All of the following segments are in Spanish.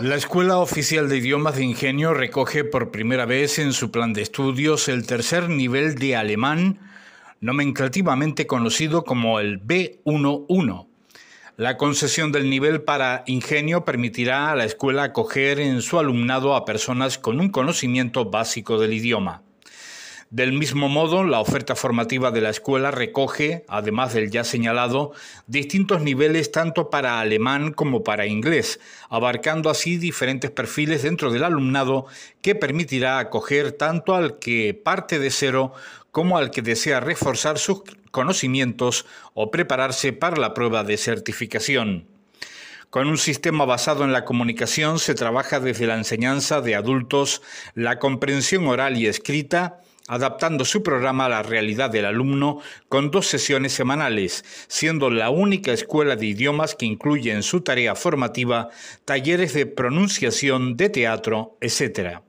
La Escuela Oficial de Idiomas de Ingenio recoge por primera vez en su plan de estudios el tercer nivel de alemán, nomenclativamente conocido como el B11. La concesión del nivel para ingenio permitirá a la escuela acoger en su alumnado a personas con un conocimiento básico del idioma. Del mismo modo, la oferta formativa de la escuela recoge, además del ya señalado, distintos niveles tanto para alemán como para inglés, abarcando así diferentes perfiles dentro del alumnado que permitirá acoger tanto al que parte de cero como al que desea reforzar sus conocimientos o prepararse para la prueba de certificación. Con un sistema basado en la comunicación se trabaja desde la enseñanza de adultos, la comprensión oral y escrita, adaptando su programa a la realidad del alumno con dos sesiones semanales, siendo la única escuela de idiomas que incluye en su tarea formativa talleres de pronunciación, de teatro, etc.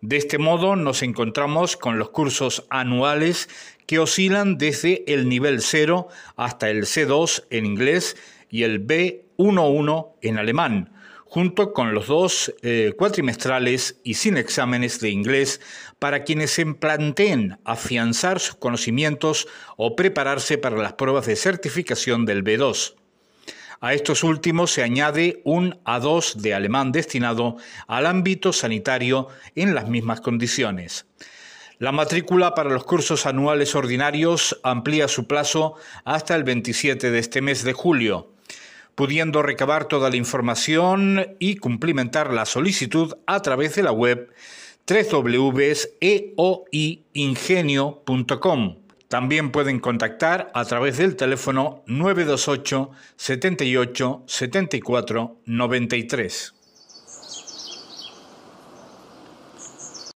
De este modo nos encontramos con los cursos anuales que oscilan desde el nivel 0 hasta el C2 en inglés y el B11 en alemán, junto con los dos eh, cuatrimestrales y sin exámenes de inglés para quienes se planteen afianzar sus conocimientos o prepararse para las pruebas de certificación del B2. A estos últimos se añade un A2 de alemán destinado al ámbito sanitario en las mismas condiciones. La matrícula para los cursos anuales ordinarios amplía su plazo hasta el 27 de este mes de julio pudiendo recabar toda la información y cumplimentar la solicitud a través de la web www.eoiingenio.com. También pueden contactar a través del teléfono 928 78 74 93.